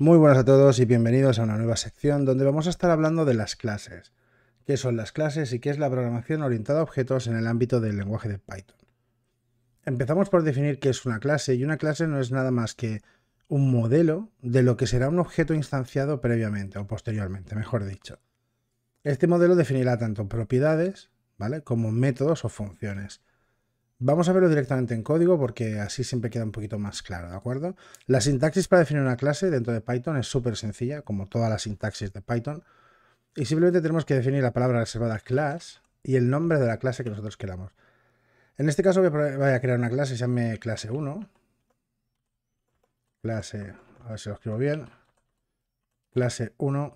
Muy buenas a todos y bienvenidos a una nueva sección donde vamos a estar hablando de las clases. ¿Qué son las clases y qué es la programación orientada a objetos en el ámbito del lenguaje de Python? Empezamos por definir qué es una clase y una clase no es nada más que un modelo de lo que será un objeto instanciado previamente o posteriormente, mejor dicho. Este modelo definirá tanto propiedades, ¿vale? como métodos o funciones. Vamos a verlo directamente en código porque así siempre queda un poquito más claro, ¿de acuerdo? La sintaxis para definir una clase dentro de Python es súper sencilla, como toda la sintaxis de Python. Y simplemente tenemos que definir la palabra reservada class y el nombre de la clase que nosotros queramos. En este caso voy a crear una clase, se llame clase 1. Clase, a ver si lo escribo bien. Clase 1.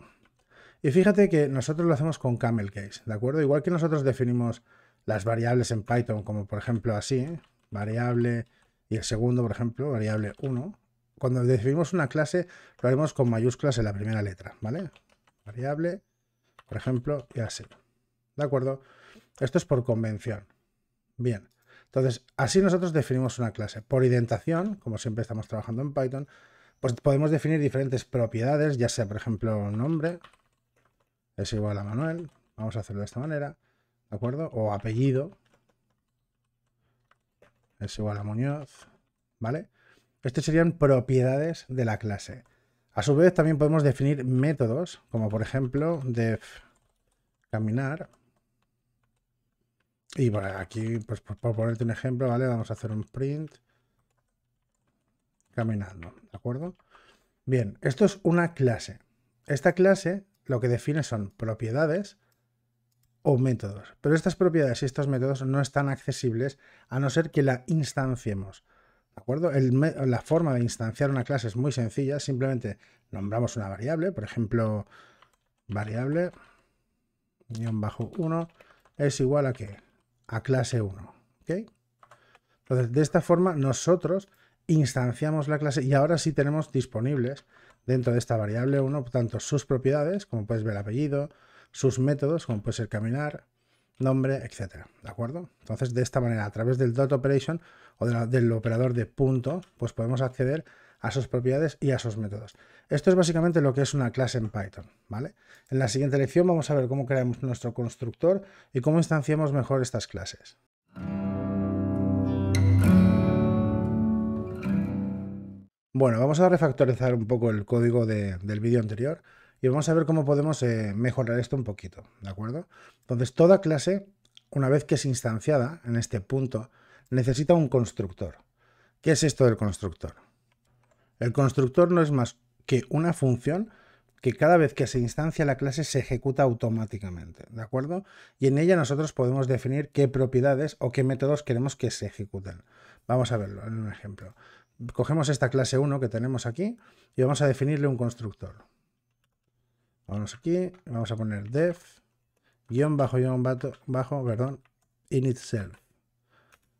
Y fíjate que nosotros lo hacemos con camel case, ¿de acuerdo? Igual que nosotros definimos las variables en Python, como por ejemplo así, variable y el segundo, por ejemplo, variable 1. Cuando definimos una clase, lo haremos con mayúsculas en la primera letra, ¿vale? Variable, por ejemplo, y así. ¿De acuerdo? Esto es por convención. Bien. Entonces, así nosotros definimos una clase. Por identación, como siempre estamos trabajando en Python, pues podemos definir diferentes propiedades, ya sea, por ejemplo, nombre es igual a Manuel. Vamos a hacerlo de esta manera. ¿De acuerdo? O apellido. Es igual a Muñoz. ¿Vale? Estas serían propiedades de la clase. A su vez, también podemos definir métodos, como por ejemplo, def caminar. Y bueno, aquí, pues, por, por ponerte un ejemplo, ¿vale? Vamos a hacer un print caminando, ¿de acuerdo? Bien, esto es una clase. Esta clase lo que define son propiedades o métodos. Pero estas propiedades y estos métodos no están accesibles a no ser que la instanciemos. ¿De acuerdo? la forma de instanciar una clase es muy sencilla. Simplemente nombramos una variable, por ejemplo, variable bajo 1 es igual a que a clase 1. ¿ok? Entonces, de esta forma nosotros instanciamos la clase y ahora sí tenemos disponibles dentro de esta variable 1 tanto sus propiedades, como puedes ver apellido, sus métodos, como puede ser caminar, nombre, etcétera, ¿de acuerdo? Entonces, de esta manera, a través del dot operation o del operador de punto, pues podemos acceder a sus propiedades y a sus métodos. Esto es básicamente lo que es una clase en Python, ¿vale? En la siguiente lección vamos a ver cómo creamos nuestro constructor y cómo instanciamos mejor estas clases. Bueno, vamos a refactorizar un poco el código del vídeo anterior y vamos a ver cómo podemos eh, mejorar esto un poquito, ¿de acuerdo? Entonces, toda clase, una vez que es instanciada en este punto, necesita un constructor. ¿Qué es esto del constructor? El constructor no es más que una función que cada vez que se instancia la clase se ejecuta automáticamente, ¿de acuerdo? Y en ella nosotros podemos definir qué propiedades o qué métodos queremos que se ejecuten. Vamos a verlo en un ejemplo. Cogemos esta clase 1 que tenemos aquí y vamos a definirle un constructor. Vamos aquí, vamos a poner def guión bajo guión bajo, perdón, init self.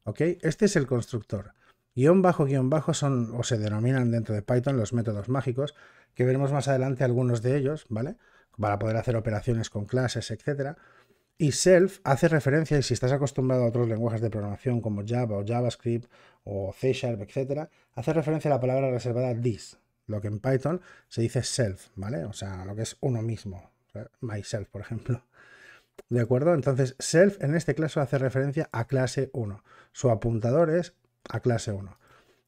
¿Ok? Este es el constructor. Guión bajo guión bajo son o se denominan dentro de Python los métodos mágicos, que veremos más adelante algunos de ellos, ¿vale? Para poder hacer operaciones con clases, etcétera. Y self hace referencia, y si estás acostumbrado a otros lenguajes de programación como Java o JavaScript o C Sharp, etc., hace referencia a la palabra reservada this, lo que en Python se dice self, ¿vale? O sea, lo que es uno mismo, myself, por ejemplo. ¿De acuerdo? Entonces, self en este caso hace referencia a clase 1. Su apuntador es a clase 1.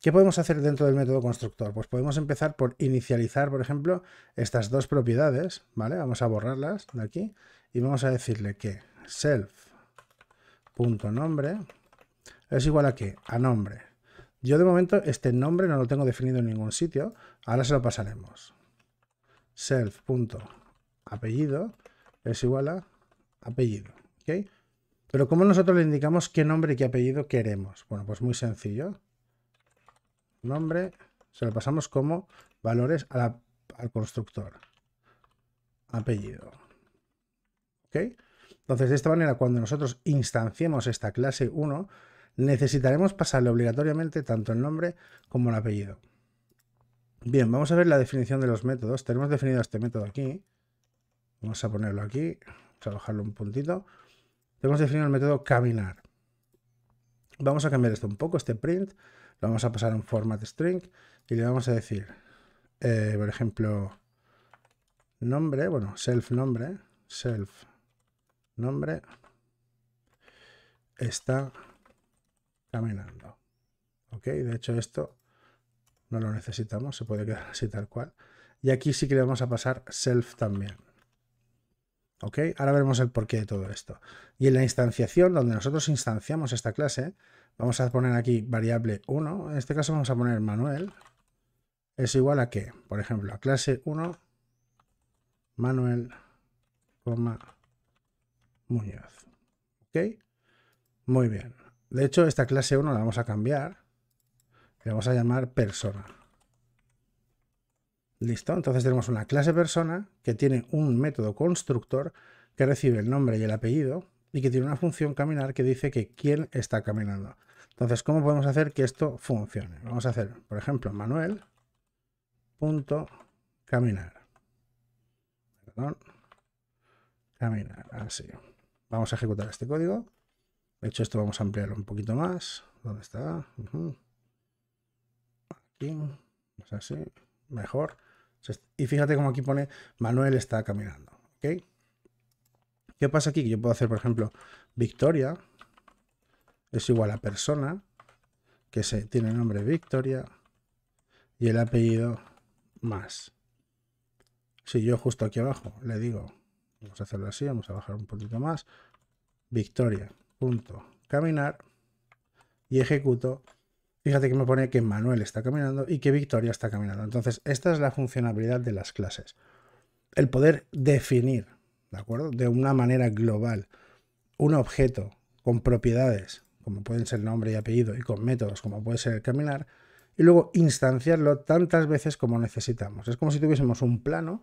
¿Qué podemos hacer dentro del método constructor? Pues podemos empezar por inicializar, por ejemplo, estas dos propiedades, ¿vale? Vamos a borrarlas de aquí y vamos a decirle que self.nombre es igual a qué? A nombre. Yo de momento este nombre no lo tengo definido en ningún sitio. Ahora se lo pasaremos. Self.apellido es igual a apellido. ¿okay? Pero ¿cómo nosotros le indicamos qué nombre y qué apellido queremos? Bueno, pues muy sencillo. Nombre, se lo pasamos como valores al constructor. Apellido. ¿Ok? Entonces, de esta manera, cuando nosotros instanciemos esta clase 1, necesitaremos pasarle obligatoriamente tanto el nombre como el apellido. Bien, vamos a ver la definición de los métodos. Tenemos definido este método aquí. Vamos a ponerlo aquí, vamos a bajarlo un puntito. Tenemos definido el método caminar. Vamos a cambiar esto un poco, este print. Lo vamos a pasar a un format string y le vamos a decir, eh, por ejemplo, nombre, bueno, self nombre, self nombre, está caminando. ¿Ok? De hecho, esto no lo necesitamos, se puede quedar así tal cual. Y aquí sí que le vamos a pasar self también. ¿Ok? Ahora veremos el porqué de todo esto. Y en la instanciación, donde nosotros instanciamos esta clase, vamos a poner aquí variable 1. En este caso vamos a poner Manuel. Es igual a que, por ejemplo, clase 1, Manuel, Muñoz. ¿Ok? Muy bien. De hecho, esta clase 1 la vamos a cambiar. Le vamos a llamar persona. Listo, entonces tenemos una clase persona que tiene un método constructor que recibe el nombre y el apellido y que tiene una función caminar que dice que quién está caminando. Entonces, ¿cómo podemos hacer que esto funcione? Vamos a hacer, por ejemplo, manuel.caminar. Perdón. Caminar, así. Vamos a ejecutar este código. De hecho, esto vamos a ampliarlo un poquito más. ¿Dónde está? Aquí. es pues así. Mejor. Y fíjate cómo aquí pone Manuel está caminando. ¿Ok? ¿Qué pasa aquí? Que yo puedo hacer, por ejemplo, Victoria es igual a persona, que se, tiene el nombre Victoria y el apellido más. Si yo justo aquí abajo le digo, vamos a hacerlo así, vamos a bajar un poquito más, Victoria, caminar y ejecuto, fíjate que me pone que Manuel está caminando y que Victoria está caminando. Entonces, esta es la funcionalidad de las clases. El poder definir, ¿de acuerdo? De una manera global, un objeto con propiedades, como pueden ser nombre y apellido, y con métodos, como puede ser caminar, y luego instanciarlo tantas veces como necesitamos. Es como si tuviésemos un plano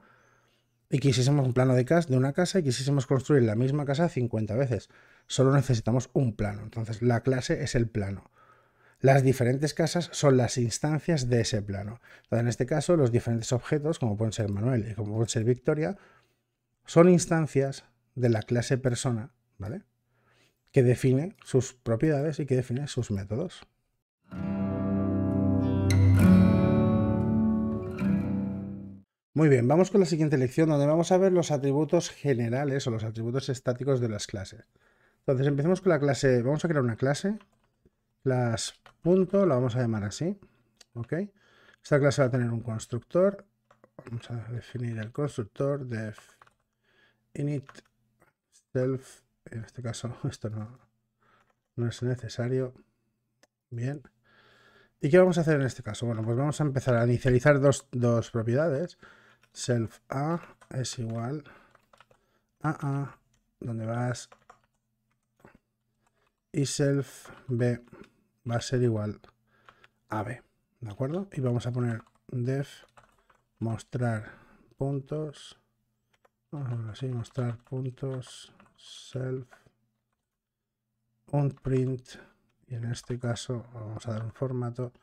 y quisiésemos un plano de, casa, de una casa y quisiésemos construir la misma casa 50 veces. Solo necesitamos un plano. Entonces la clase es el plano. Las diferentes casas son las instancias de ese plano. Entonces, en este caso, los diferentes objetos, como pueden ser Manuel y como pueden ser Victoria, son instancias de la clase persona, ¿vale? Que define sus propiedades y que define sus métodos. Muy bien, vamos con la siguiente lección donde vamos a ver los atributos generales o los atributos estáticos de las clases. Entonces empecemos con la clase, vamos a crear una clase, las punto, la vamos a llamar así, ¿ok? Esta clase va a tener un constructor, vamos a definir el constructor, def init self, en este caso esto no, no es necesario, bien. ¿Y qué vamos a hacer en este caso? Bueno, pues vamos a empezar a inicializar dos, dos propiedades self a es igual a a donde vas y self b va a ser igual a b de acuerdo y vamos a poner def mostrar puntos así mostrar puntos self un print y en este caso vamos a dar un formato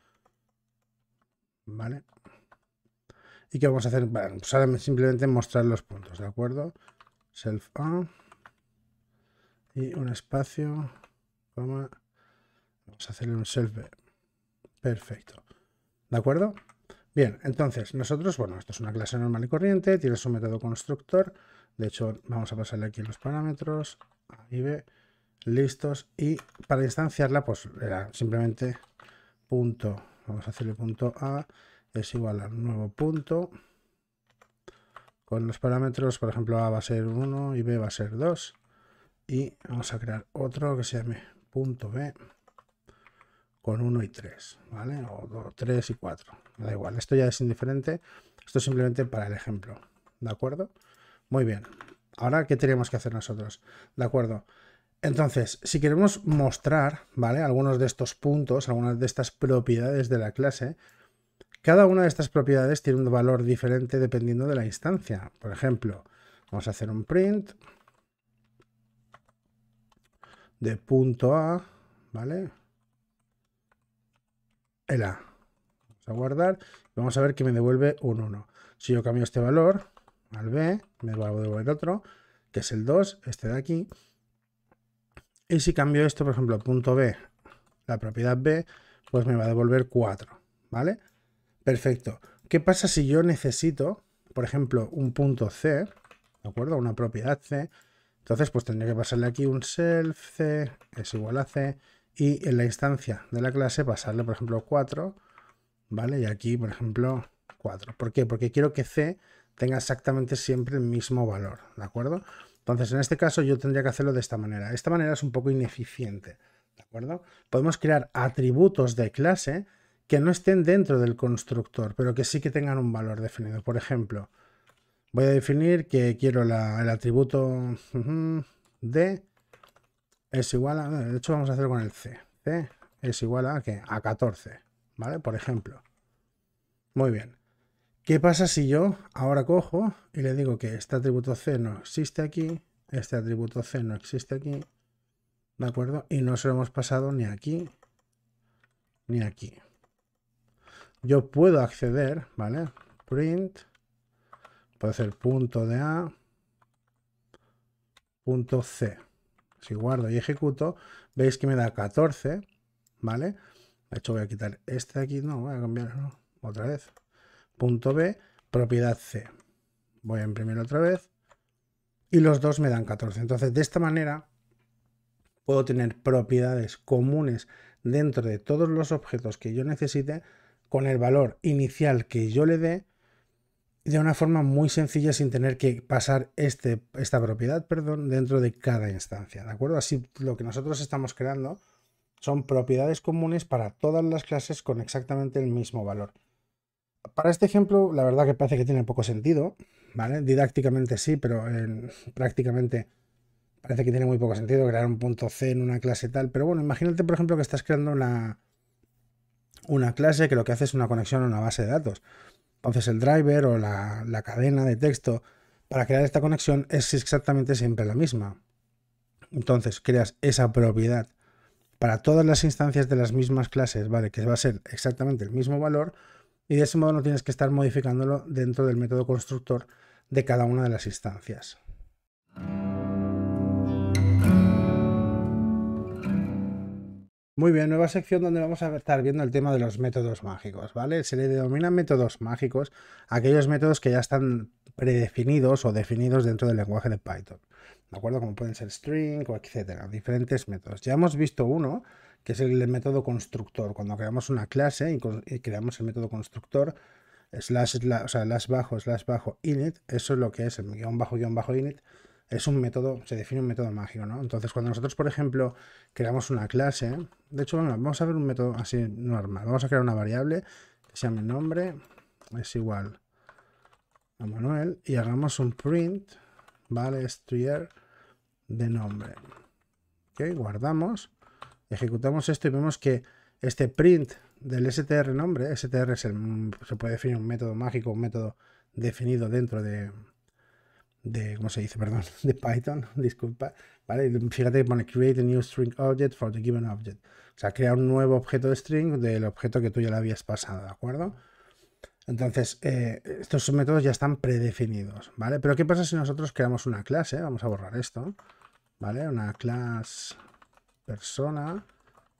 vale ¿Y qué vamos a hacer? Bueno, pues simplemente mostrar los puntos, ¿de acuerdo? Self A y un espacio, vamos a hacerle un self B. Perfecto. ¿De acuerdo? Bien, entonces nosotros, bueno, esto es una clase normal y corriente, tiene su método constructor, de hecho vamos a pasarle aquí los parámetros, y b, listos, y para instanciarla pues era simplemente punto, vamos a hacerle punto A, es igual al nuevo punto con los parámetros, por ejemplo, A va a ser 1 y B va a ser 2. Y vamos a crear otro que se llame punto B con 1 y 3, ¿vale? O 3 y 4, da igual, esto ya es indiferente, esto simplemente para el ejemplo, ¿de acuerdo? Muy bien, ahora, ¿qué tenemos que hacer nosotros? ¿De acuerdo? Entonces, si queremos mostrar, ¿vale? Algunos de estos puntos, algunas de estas propiedades de la clase, cada una de estas propiedades tiene un valor diferente dependiendo de la instancia. Por ejemplo, vamos a hacer un print de punto A, ¿vale? El A. Vamos a guardar. Vamos a ver que me devuelve un 1. Si yo cambio este valor al B, me va a devolver otro, que es el 2, este de aquí. Y si cambio esto, por ejemplo, punto B, la propiedad B, pues me va a devolver 4, ¿vale? Perfecto. ¿Qué pasa si yo necesito, por ejemplo, un punto C, ¿de acuerdo? Una propiedad C. Entonces, pues tendría que pasarle aquí un self C es igual a C y en la instancia de la clase pasarle, por ejemplo, 4, ¿vale? Y aquí, por ejemplo, 4. ¿Por qué? Porque quiero que C tenga exactamente siempre el mismo valor, ¿de acuerdo? Entonces, en este caso yo tendría que hacerlo de esta manera. Esta manera es un poco ineficiente, ¿de acuerdo? Podemos crear atributos de clase que no estén dentro del constructor, pero que sí que tengan un valor definido. Por ejemplo, voy a definir que quiero el atributo D es igual a, de hecho vamos a hacer con el C, C es igual a que a 14, ¿vale? Por ejemplo. Muy bien. ¿Qué pasa si yo ahora cojo y le digo que este atributo C no existe aquí, este atributo C no existe aquí, ¿de acuerdo? Y no se lo hemos pasado ni aquí, ni aquí, yo puedo acceder, ¿vale? Print, puede ser punto de A, punto C. Si guardo y ejecuto, veis que me da 14, ¿vale? De hecho voy a quitar este de aquí, no, voy a cambiarlo otra vez. Punto B, propiedad C. Voy a imprimir otra vez y los dos me dan 14. Entonces, de esta manera puedo tener propiedades comunes dentro de todos los objetos que yo necesite con el valor inicial que yo le dé de una forma muy sencilla sin tener que pasar este, esta propiedad perdón, dentro de cada instancia. ¿De acuerdo? Así lo que nosotros estamos creando son propiedades comunes para todas las clases con exactamente el mismo valor. Para este ejemplo, la verdad que parece que tiene poco sentido, ¿vale? Didácticamente sí, pero en, prácticamente parece que tiene muy poco sentido crear un punto C en una clase tal. Pero bueno, imagínate, por ejemplo, que estás creando una, una clase que lo que hace es una conexión a una base de datos. Entonces el driver o la, cadena de texto para crear esta conexión es exactamente siempre la misma. Entonces creas esa propiedad para todas las instancias de las mismas clases, ¿vale? Que va a ser exactamente el mismo valor y de ese modo no tienes que estar modificándolo dentro del método constructor de cada una de las instancias. Muy bien, nueva sección donde vamos a estar viendo el tema de los métodos mágicos, ¿vale? Se le denominan métodos mágicos aquellos métodos que ya están predefinidos o definidos dentro del lenguaje de Python, ¿de acuerdo? Como pueden ser string o etcétera, diferentes métodos. Ya hemos visto uno, que es el método constructor, cuando creamos una clase y, eh, creamos el método constructor, slash, slash, o sea, slash bajo, slash bajo init, eso es lo que es el guión bajo, guión bajo init, es un método, se define un método mágico, ¿no? Entonces, cuando nosotros, por ejemplo, creamos una clase, de hecho, vamos a ver un método así normal. Vamos a crear una variable que se llama nombre, es igual a Manuel, y hagamos un print, ¿vale? Str de nombre. ¿Ok? Guardamos, ejecutamos esto y vemos que este print del str nombre, str se puede definir un método mágico, un método definido dentro de, de, ¿cómo se dice? Perdón, de Python, disculpa, ¿vale? Fíjate que pone create a new string object for the given object. O sea, crea un nuevo objeto de string del objeto que tú ya le habías pasado, ¿de acuerdo? Entonces, eh, estos métodos ya están predefinidos, ¿vale? Pero ¿qué pasa si nosotros creamos una clase? Vamos a borrar esto, ¿vale? Una clase persona,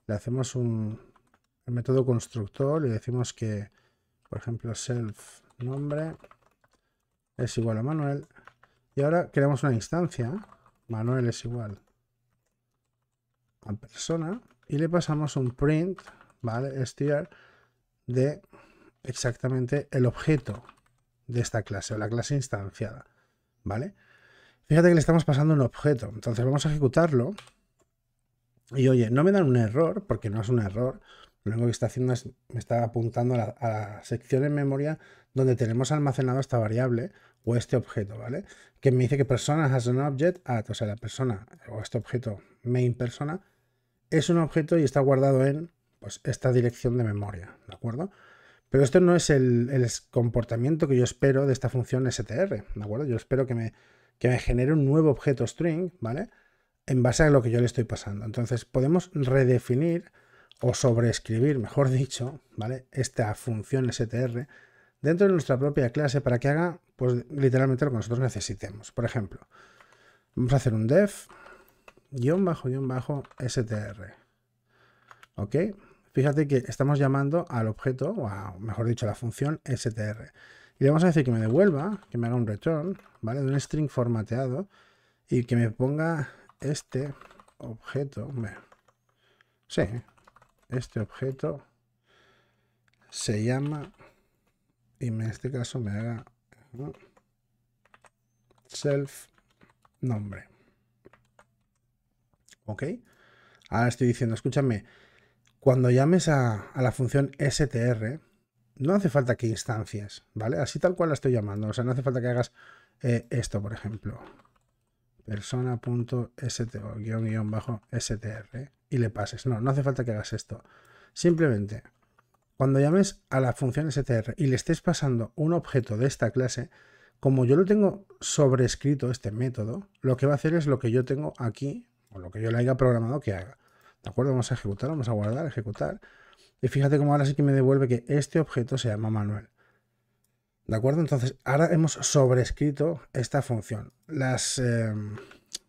le hacemos un método constructor, le decimos que, por ejemplo, self nombre es igual a Manuel y ahora creamos una instancia. Manuel es igual a persona. Y le pasamos un print, ¿vale? Str de exactamente el objeto de esta clase o la clase instanciada, ¿vale? Fíjate que le estamos pasando un objeto. Entonces vamos a ejecutarlo. Y oye, no me dan un error, porque no es un error. Lo único que está haciendo es, me está apuntando a a la sección en memoria donde tenemos almacenado esta variable o este objeto, ¿vale? Que me dice que persona has an object at, o sea, la persona o este objeto main persona es un objeto y está guardado en pues, esta dirección de memoria, ¿de acuerdo? Pero esto no es el, comportamiento que yo espero de esta función str, ¿de acuerdo? Yo espero que me, que me genere un nuevo objeto string, ¿vale? En base a lo que yo le estoy pasando. Entonces podemos redefinir o sobreescribir, mejor dicho, ¿vale? Esta función str dentro de nuestra propia clase para que haga pues literalmente lo que nosotros necesitemos. Por ejemplo, vamos a hacer un def guión bajo guión bajo str. ¿Ok? Fíjate que estamos llamando al objeto, o mejor dicho, a la función str. Y le vamos a decir que me devuelva, que me haga un return, ¿vale? De un string formateado y que me ponga este objeto. sí, este objeto se llama y en este caso me haga self nombre. ¿Ok? Ahora estoy diciendo, escúchame, cuando llames a, la función str, no hace falta que instancias, ¿vale? Así tal cual la estoy llamando. O sea, no hace falta que hagas eh, esto, por ejemplo. persona.str guión, bajo, str. Y le pases. No, no hace falta que hagas esto. Simplemente cuando llames a la función str y le estés pasando un objeto de esta clase, como yo lo tengo sobrescrito este método, lo que va a hacer es lo que yo tengo aquí, o lo que yo le haya programado que haga. ¿De acuerdo? Vamos a ejecutar, vamos a guardar, ejecutar. Y fíjate cómo ahora sí que me devuelve que este objeto se llama Manuel. ¿De acuerdo? Entonces, ahora hemos sobrescrito esta función. Las, eh,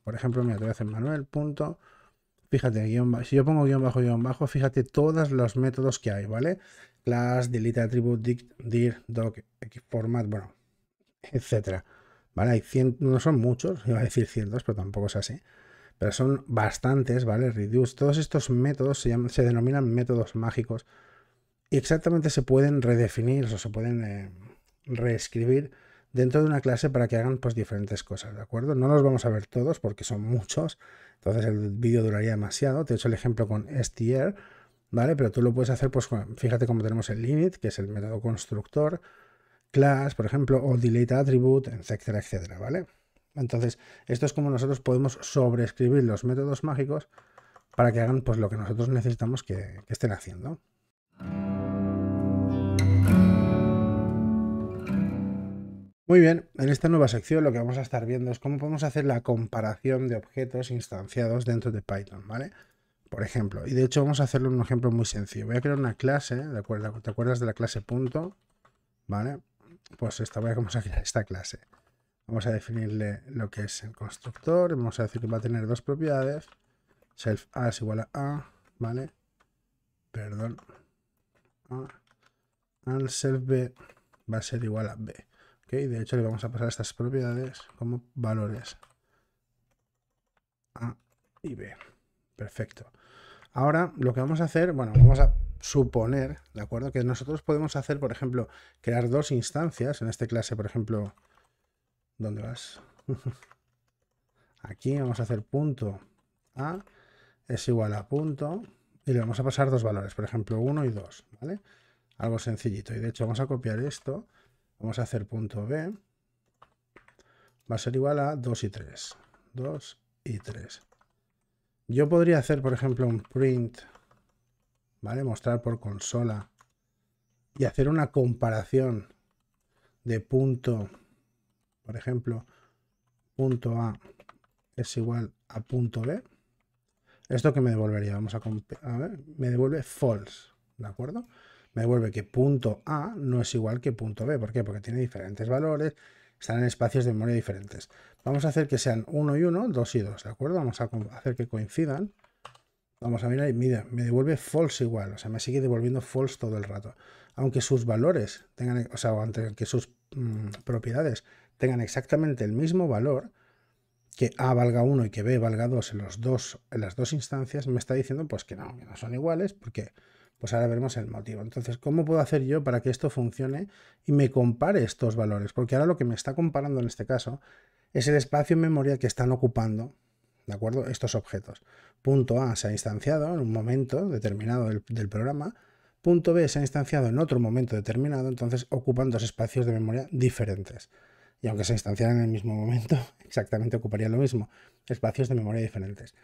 por ejemplo, mira, te voy a hacer manuel. Fíjate, si yo pongo guión bajo, guión bajo, fíjate todos los métodos que hay, ¿vale? Class, delete attribute, dict, dir, doc, format, bueno, etcétera. ¿Vale? Hay no son muchos, iba a decir cientos, pero tampoco es así. Pero son bastantes, ¿vale? Reduce. Todos estos métodos se, denominan métodos mágicos y exactamente se pueden redefinir o se pueden eh, reescribir dentro de una clase para que hagan pues diferentes cosas, ¿de acuerdo? No los vamos a ver todos porque son muchos, entonces el vídeo duraría demasiado. Te he hecho el ejemplo con STR, ¿vale? Pero tú lo puedes hacer, pues fíjate cómo tenemos el init, que es el método constructor, class, por ejemplo, o delete attribute, etcétera, etcétera, ¿vale? Entonces, esto es como nosotros podemos sobreescribir los métodos mágicos para que hagan pues lo que nosotros necesitamos que estén haciendo. Muy bien, en esta nueva sección lo que vamos a estar viendo es cómo podemos hacer la comparación de objetos instanciados dentro de Python, ¿vale? Por ejemplo, y de hecho vamos a hacerlo un ejemplo muy sencillo. Voy a crear una clase, ¿de acuerdo? ¿te acuerdas de la clase punto? ¿Vale? Pues esta, voy a, vamos a crear esta clase. Vamos a definirle lo que es el constructor, vamos a decir que va a tener dos propiedades, self a es igual a a, ¿vale? Perdón. A, al self b va a ser igual a b de hecho le vamos a pasar estas propiedades como valores. A y B. Perfecto. Ahora lo que vamos a hacer, bueno, vamos a suponer, ¿de acuerdo? Que nosotros podemos hacer, por ejemplo, crear dos instancias en esta clase, por ejemplo, ¿dónde vas? Aquí vamos a hacer punto A es igual a punto y le vamos a pasar dos valores, por ejemplo, 1 y 2, ¿vale? Algo sencillito. Y de hecho vamos a copiar esto Vamos a hacer punto B. Va a ser igual a 2 y 3. 2 y 3. Yo podría hacer, por ejemplo, un print, ¿vale? Mostrar por consola y hacer una comparación de punto, por ejemplo, punto A es igual a punto B. Esto que me devolvería, vamos a, a ver, me devuelve false, ¿de acuerdo? me devuelve que punto A no es igual que punto B. ¿Por qué? Porque tiene diferentes valores, están en espacios de memoria diferentes. Vamos a hacer que sean 1 y 1, 2 y 2, ¿de acuerdo? Vamos a hacer que coincidan. Vamos a mirar y mira, me devuelve false igual, o sea, me sigue devolviendo false todo el rato. Aunque sus valores tengan, o sea, aunque sus mm, propiedades tengan exactamente el mismo valor, que A valga 1 y que B valga 2 en, los dos, en las dos instancias, me está diciendo pues que no, que no son iguales, porque pues ahora veremos el motivo. Entonces, ¿cómo puedo hacer yo para que esto funcione y me compare estos valores? Porque ahora lo que me está comparando en este caso es el espacio en memoria que están ocupando, ¿de acuerdo? Estos objetos. Punto A se ha instanciado en un momento determinado del, programa, punto B se ha instanciado en otro momento determinado, entonces ocupan dos espacios de memoria diferentes. Y aunque se instanciaran en el mismo momento, exactamente ocuparía lo mismo, espacios de memoria diferentes.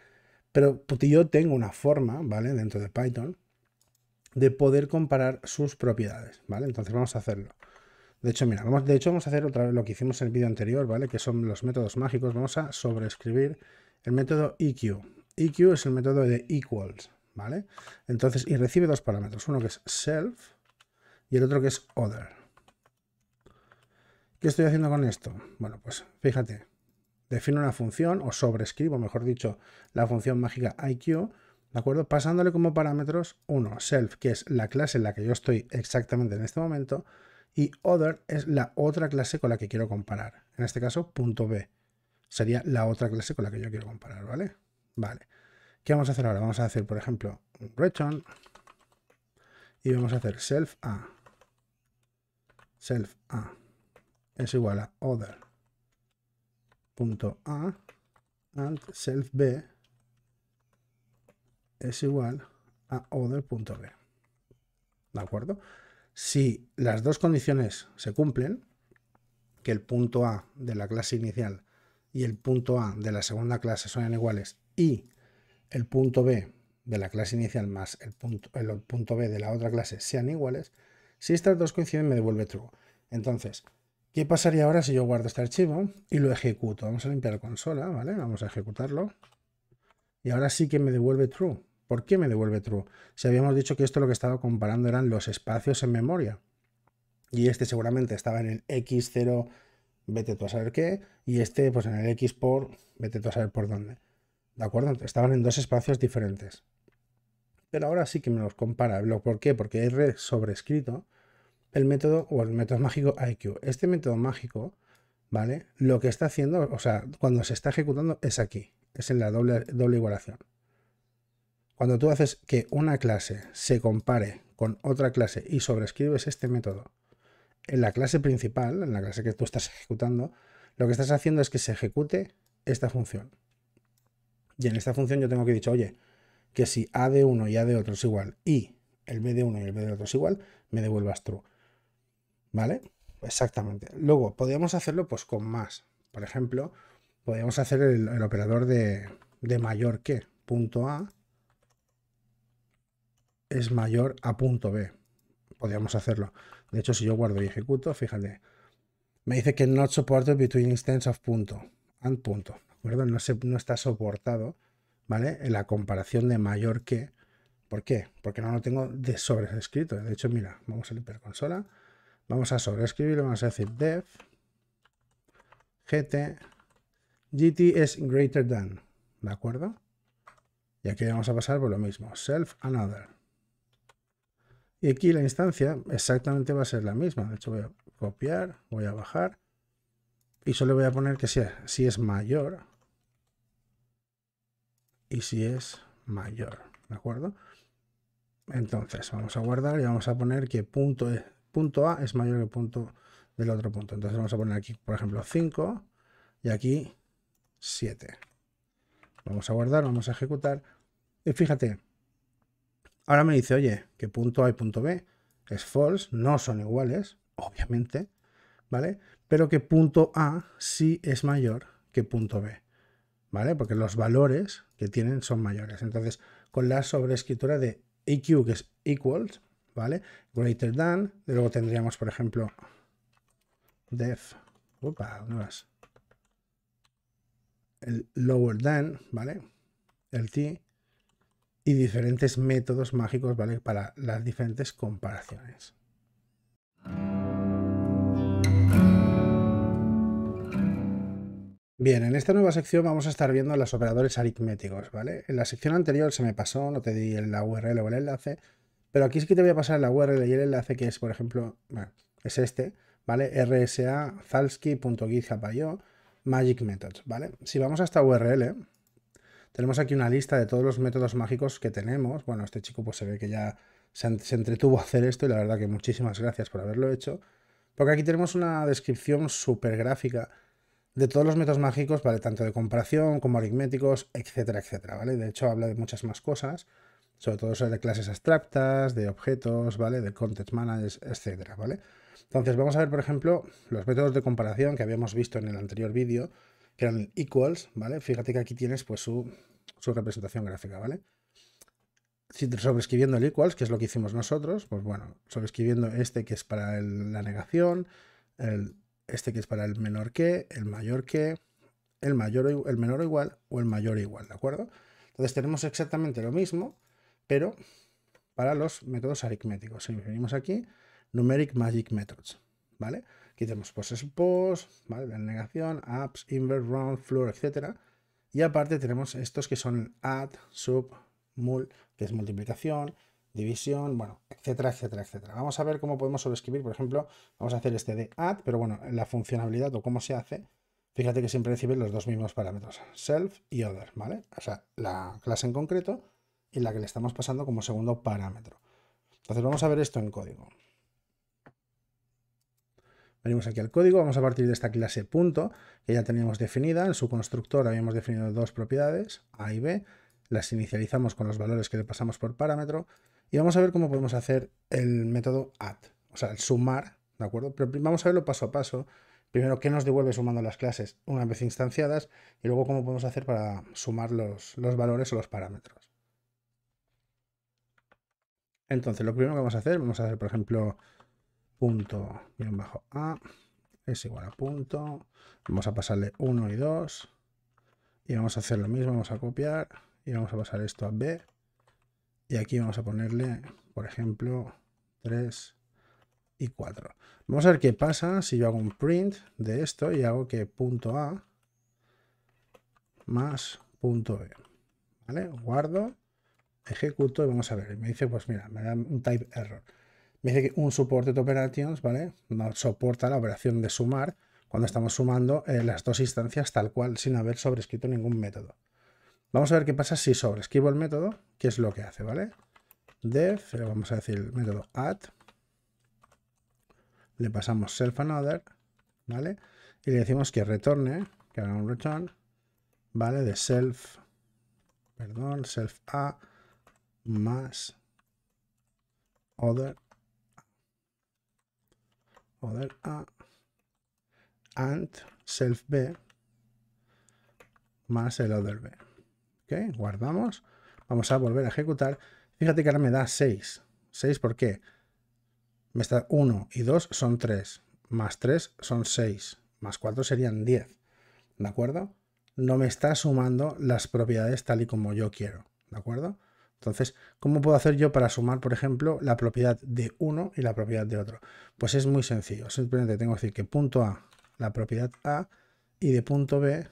Pero yo tengo una forma, ¿vale? Dentro de Python, de poder comparar sus propiedades, ¿vale? Entonces vamos a hacerlo. De hecho, mira, vamos, de hecho vamos a hacer otra vez lo que hicimos en el vídeo anterior, ¿vale? Que son los métodos mágicos. Vamos a sobreescribir el método EQ. EQ es el método de equals, ¿vale? Entonces, y recibe dos parámetros, uno que es self y el otro que es other. ¿Qué estoy haciendo con esto? Bueno, pues fíjate, defino una función o sobreescribo, mejor dicho, la función mágica IQ ¿de acuerdo? Pasándole como parámetros uno, self, que es la clase en la que yo estoy exactamente en este momento, y other es la otra clase con la que quiero comparar. En este caso, punto B sería la otra clase con la que yo quiero comparar, ¿vale? Vale. ¿Qué vamos a hacer ahora? Vamos a hacer, por ejemplo, un return y vamos a hacer self A. Self A es igual a other.a and self B es igual a punto B. ¿De acuerdo? Si las dos condiciones se cumplen, que el punto A de la clase inicial y el punto A de la segunda clase sean iguales y el punto B de la clase inicial más el punto, el punto B de la otra clase sean iguales, si estas dos coinciden me devuelve true. Entonces, ¿qué pasaría ahora si yo guardo este archivo y lo ejecuto? Vamos a limpiar la consola, ¿vale? Vamos a ejecutarlo. Y ahora sí que me devuelve true. ¿Por qué me devuelve true? Si habíamos dicho que esto lo que estaba comparando eran los espacios en memoria. Y este seguramente estaba en el x0, vete tú a saber qué, y este pues en el x por, vete tú a saber por dónde. ¿De acuerdo? Estaban en dos espacios diferentes. Pero ahora sí que me los compara. ¿Por qué? Porque R sobrescrito el método o el método mágico IQ. Este método mágico, ¿vale? Lo que está haciendo, o sea, cuando se está ejecutando es aquí, es en la doble igualación. Cuando tú haces que una clase se compare con otra clase y sobrescribes este método en la clase principal, en la clase que tú estás ejecutando, lo que estás haciendo es que se ejecute esta función. Y en esta función yo tengo que dicho, oye, que si A de uno y A de otro es igual y el B de uno y el B de otro es igual, me devuelvas true. ¿Vale? Exactamente. Luego, podríamos hacerlo pues con más. Por ejemplo, podríamos hacer el, operador de mayor que, punto A, es mayor a punto B. Podríamos hacerlo. De hecho, si yo guardo y ejecuto, fíjate, me dice que not supported between instance of punto and punto. ¿De acuerdo? No, se, no está soportado, ¿vale? En la comparación de mayor que. ¿Por qué? Porque no lo tengo de sobrescrito. De hecho, mira, vamos a la consola, vamos a sobreescribirlo, vamos a decir def gt gt es greater than, ¿de acuerdo? Y aquí vamos a pasar por lo mismo, self another. Y aquí la instancia exactamente va a ser la misma. De hecho, voy a copiar, voy a bajar. Y solo voy a poner que si es mayor y si es mayor. ¿De acuerdo? Entonces, vamos a guardar y vamos a poner que punto, e, punto A es mayor que punto del otro punto. Entonces vamos a poner aquí, por ejemplo, 5 y aquí 7. Vamos a guardar, vamos a ejecutar. Y fíjate, Ahora me dice, oye, que punto A y punto B es false, no son iguales, obviamente, ¿vale? Pero que punto A sí es mayor que punto B, ¿vale? Porque los valores que tienen son mayores. Entonces, con la sobreescritura de EQ, que es equals, ¿vale? Greater than, y luego tendríamos, por ejemplo, def, opa, no El lower than, ¿vale? El t, y diferentes métodos mágicos ¿vale? para las diferentes comparaciones. Bien, en esta nueva sección vamos a estar viendo los operadores aritméticos, ¿vale? En la sección anterior se me pasó, no te di la URL o el enlace, pero aquí es que te voy a pasar la URL y el enlace que es, por ejemplo, es este, ¿vale? rsa magic methods, ¿vale? Si vamos a esta URL, tenemos aquí una lista de todos los métodos mágicos que tenemos. Bueno, este chico pues se ve que ya se, entretuvo a hacer esto y la verdad que muchísimas gracias por haberlo hecho. Porque aquí tenemos una descripción súper gráfica de todos los métodos mágicos, ¿vale? Tanto de comparación como aritméticos, etcétera, etcétera, ¿vale? De hecho habla de muchas más cosas, sobre todo sobre de clases abstractas, de objetos, ¿vale? De content managers, etcétera, ¿vale? Entonces vamos a ver, por ejemplo, los métodos de comparación que habíamos visto en el anterior vídeo, que eran equals, ¿vale? Fíjate que aquí tienes pues su, representación gráfica, ¿vale? Si sobreescribiendo el equals, que es lo que hicimos nosotros, pues bueno, sobreescribiendo este que es para la negación, el, este que es para el menor que, el mayor que, el, mayor, o el menor o igual o el mayor o igual, ¿de acuerdo? Entonces tenemos exactamente lo mismo, pero para los métodos aritméticos. Si venimos aquí, numeric magic methods, ¿vale? tenemos tenemos Post, ¿vale? La negación, apps, invert, round, floor, etc. Y aparte tenemos estos que son add, sub, mul, que es multiplicación, división, bueno, etcétera, etcétera, etcétera. Vamos a ver cómo podemos sobreescribir, por ejemplo, vamos a hacer este de add, pero bueno, la funcionalidad o cómo se hace, fíjate que siempre recibe los dos mismos parámetros, self y other, ¿vale? O sea, la clase en concreto y la que le estamos pasando como segundo parámetro. Entonces vamos a ver esto en código. Venimos aquí al código, vamos a partir de esta clase punto, que ya teníamos definida. En su constructor habíamos definido dos propiedades, A y B. Las inicializamos con los valores que le pasamos por parámetro. Y vamos a ver cómo podemos hacer el método add, o sea, el sumar, ¿de acuerdo? Pero vamos a verlo paso a paso. Primero, ¿qué nos devuelve sumando las clases una vez instanciadas? Y luego, ¿cómo podemos hacer para sumar los, los valores o los parámetros? Entonces, lo primero que vamos a hacer, vamos a hacer, por ejemplo, punto bien bajo a es igual a punto. Vamos a pasarle 1 y 2. Y vamos a hacer lo mismo, vamos a copiar y vamos a pasar esto a b. Y aquí vamos a ponerle, por ejemplo, 3 y 4. Vamos a ver qué pasa si yo hago un print de esto y hago que punto a más punto b. ¿Vale? Guardo, ejecuto y vamos a ver. Y me dice, pues mira, me da un type error me dice que un de operations, ¿vale? No soporta la operación de sumar cuando estamos sumando eh, las dos instancias tal cual, sin haber sobrescrito ningún método. Vamos a ver qué pasa si sobrescribo el método, qué es lo que hace, ¿vale? Def, eh, vamos a decir el método add, le pasamos self another, ¿vale? Y le decimos que retorne, que haga un return, ¿vale? De self, perdón, self a más other model A and self B más el other B. ¿Ok? Guardamos. Vamos a volver a ejecutar. Fíjate que ahora me da 6. ¿6 por qué? Me está 1 y 2 son 3. Más 3 son 6. Más 4 serían 10. ¿De acuerdo? No me está sumando las propiedades tal y como yo quiero. ¿De acuerdo? Entonces, ¿cómo puedo hacer yo para sumar, por ejemplo, la propiedad de uno y la propiedad de otro? Pues es muy sencillo. Simplemente tengo que decir que punto A, la propiedad A, y de punto B,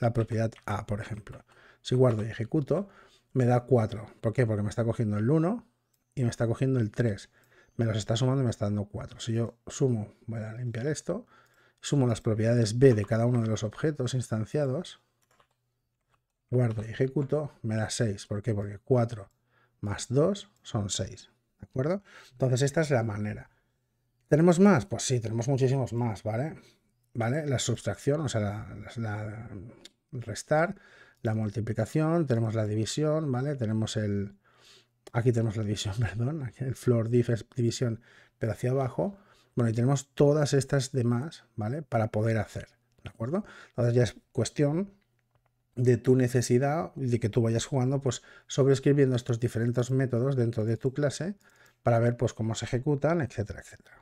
la propiedad A, por ejemplo. Si guardo y ejecuto, me da 4. ¿Por qué? Porque me está cogiendo el 1 y me está cogiendo el 3. Me los está sumando y me está dando 4. Si yo sumo, voy a limpiar esto, sumo las propiedades B de cada uno de los objetos instanciados, guardo y ejecuto, me da 6. ¿Por qué? Porque 4 más 2 son 6. ¿De acuerdo? Entonces esta es la manera. ¿Tenemos más? Pues sí, tenemos muchísimos más, ¿vale? ¿Vale? La sustracción, o sea, la, restar, la multiplicación, tenemos la división, ¿vale? Tenemos el... Aquí tenemos la división, perdón, aquí el floor division, división, pero hacia abajo. Bueno, y tenemos todas estas demás, ¿vale? Para poder hacer, ¿de acuerdo? Entonces ya es cuestión de tu necesidad y de que tú vayas jugando, pues sobreescribiendo estos diferentes métodos dentro de tu clase para ver pues cómo se ejecutan, etcétera, etcétera.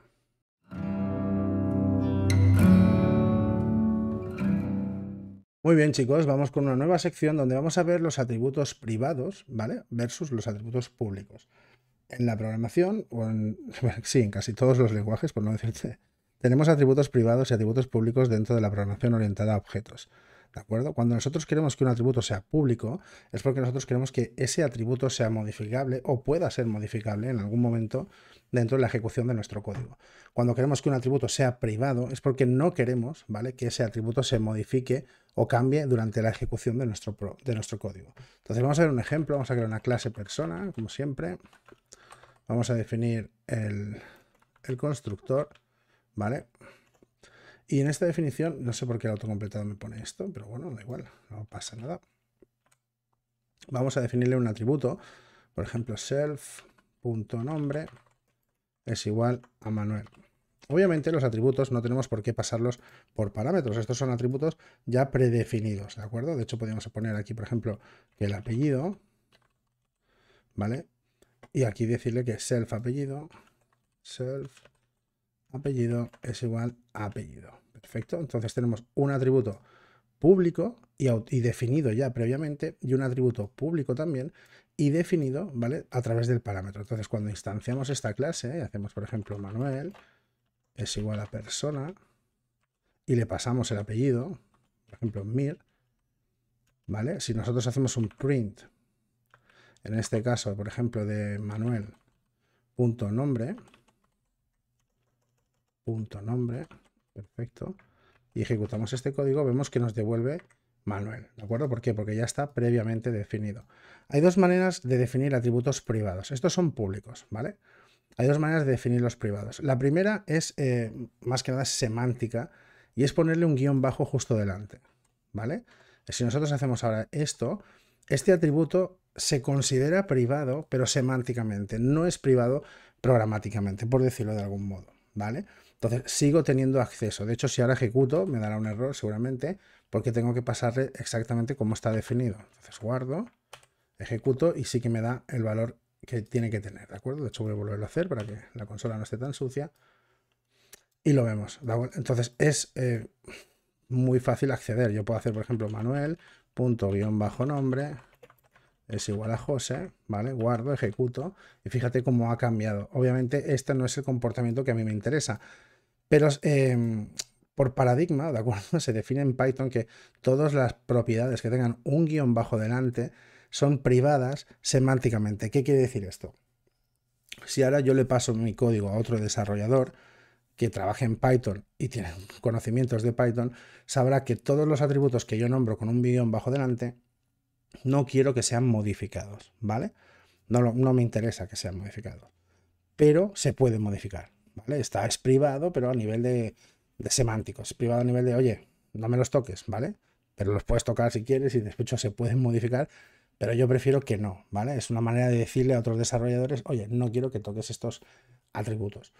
Muy bien chicos, vamos con una nueva sección donde vamos a ver los atributos privados, ¿vale? Versus los atributos públicos. En la programación, o sí, en casi todos los lenguajes, por no decirte, tenemos atributos privados y atributos públicos dentro de la programación orientada a objetos. ¿de acuerdo? Cuando nosotros queremos que un atributo sea público, es porque nosotros queremos que ese atributo sea modificable o pueda ser modificable en algún momento dentro de la ejecución de nuestro código. Cuando queremos que un atributo sea privado, es porque no queremos, ¿vale? Que ese atributo se modifique o cambie durante la ejecución de nuestro, de nuestro código. Entonces vamos a ver un ejemplo, vamos a crear una clase persona, como siempre. Vamos a definir el, el constructor, ¿vale? vale y en esta definición, no sé por qué el autocompletado me pone esto, pero bueno, da igual, no pasa nada. Vamos a definirle un atributo, por ejemplo, self.nombre es igual a Manuel. Obviamente los atributos no tenemos por qué pasarlos por parámetros, estos son atributos ya predefinidos, ¿de acuerdo? De hecho, podríamos poner aquí, por ejemplo, que el apellido, ¿vale? Y aquí decirle que self apellido, self apellido es igual a apellido. Perfecto, entonces tenemos un atributo público y, definido ya previamente y un atributo público también y definido, ¿vale? A través del parámetro. Entonces, cuando instanciamos esta clase hacemos, por ejemplo, Manuel es igual a persona y le pasamos el apellido, por ejemplo, Mir, ¿vale? Si nosotros hacemos un print, en este caso, por ejemplo, de Manuel nombre, Perfecto. Y ejecutamos este código, vemos que nos devuelve Manuel, ¿de acuerdo? ¿Por qué? Porque ya está previamente definido. Hay dos maneras de definir atributos privados. Estos son públicos, ¿vale? Hay dos maneras de definir los privados. La primera es, eh, más que nada, semántica y es ponerle un guión bajo justo delante, ¿vale? Si nosotros hacemos ahora esto, este atributo se considera privado, pero semánticamente, no es privado programáticamente, por decirlo de algún modo, ¿vale? Entonces sigo teniendo acceso. De hecho, si ahora ejecuto, me dará un error seguramente, porque tengo que pasarle exactamente como está definido. Entonces guardo, ejecuto y sí que me da el valor que tiene que tener, ¿de acuerdo? De hecho, voy a volverlo a hacer para que la consola no esté tan sucia. Y lo vemos. Entonces es eh, muy fácil acceder. Yo puedo hacer, por ejemplo, manuel nombre es igual a José, ¿vale? Guardo, ejecuto y fíjate cómo ha cambiado. Obviamente este no es el comportamiento que a mí me interesa. Pero em, por paradigma, ¿de acuerdo? Se define en Python que todas las propiedades que tengan un guión bajo delante son privadas semánticamente. ¿Qué quiere decir esto? Si ahora yo le paso mi código a otro desarrollador que trabaje en Python y tiene conocimientos de Python, sabrá que todos los atributos que yo nombro con un guión bajo delante no quiero que sean modificados, ¿vale? No, no me interesa que sean modificados, pero se pueden modificar. Está, es privado, pero a nivel de, semánticos, privado a nivel de, oye, no me los toques, ¿vale? Pero los puedes tocar si quieres y después se pueden modificar, pero yo prefiero que no, ¿vale? Es una manera de decirle a otros desarrolladores, oye, no quiero que toques estos atributos.